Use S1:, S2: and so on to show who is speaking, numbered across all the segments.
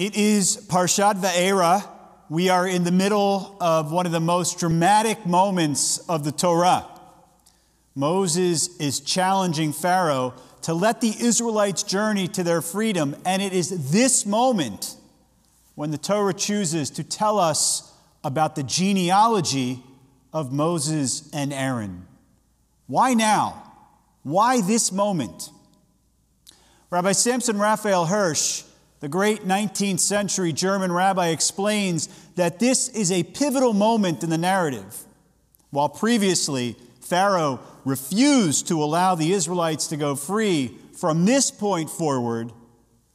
S1: It is Parshat Va'era. We are in the middle of one of the most dramatic moments of the Torah. Moses is challenging Pharaoh to let the Israelites journey to their freedom, and it is this moment when the Torah chooses to tell us about the genealogy of Moses and Aaron. Why now? Why this moment? Rabbi Samson Raphael Hirsch the great 19th century German rabbi explains that this is a pivotal moment in the narrative. While previously Pharaoh refused to allow the Israelites to go free, from this point forward,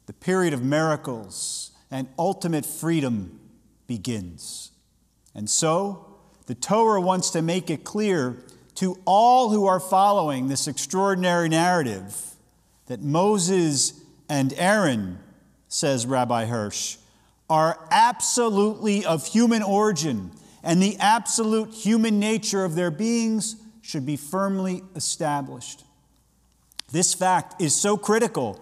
S1: the period of miracles and ultimate freedom begins. And so, the Torah wants to make it clear to all who are following this extraordinary narrative that Moses and Aaron says Rabbi Hirsch, are absolutely of human origin, and the absolute human nature of their beings should be firmly established. This fact is so critical,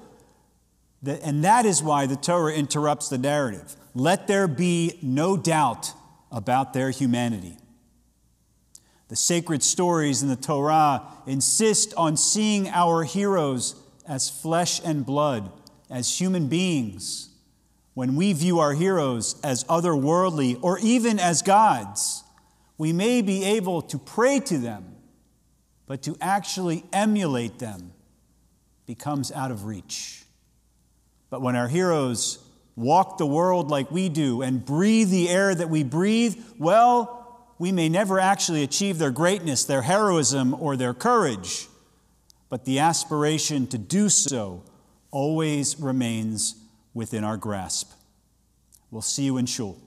S1: that, and that is why the Torah interrupts the narrative. Let there be no doubt about their humanity. The sacred stories in the Torah insist on seeing our heroes as flesh and blood as human beings, when we view our heroes as otherworldly or even as gods, we may be able to pray to them, but to actually emulate them becomes out of reach. But when our heroes walk the world like we do and breathe the air that we breathe, well, we may never actually achieve their greatness, their heroism, or their courage, but the aspiration to do so always remains within our grasp. We'll see you in Shul.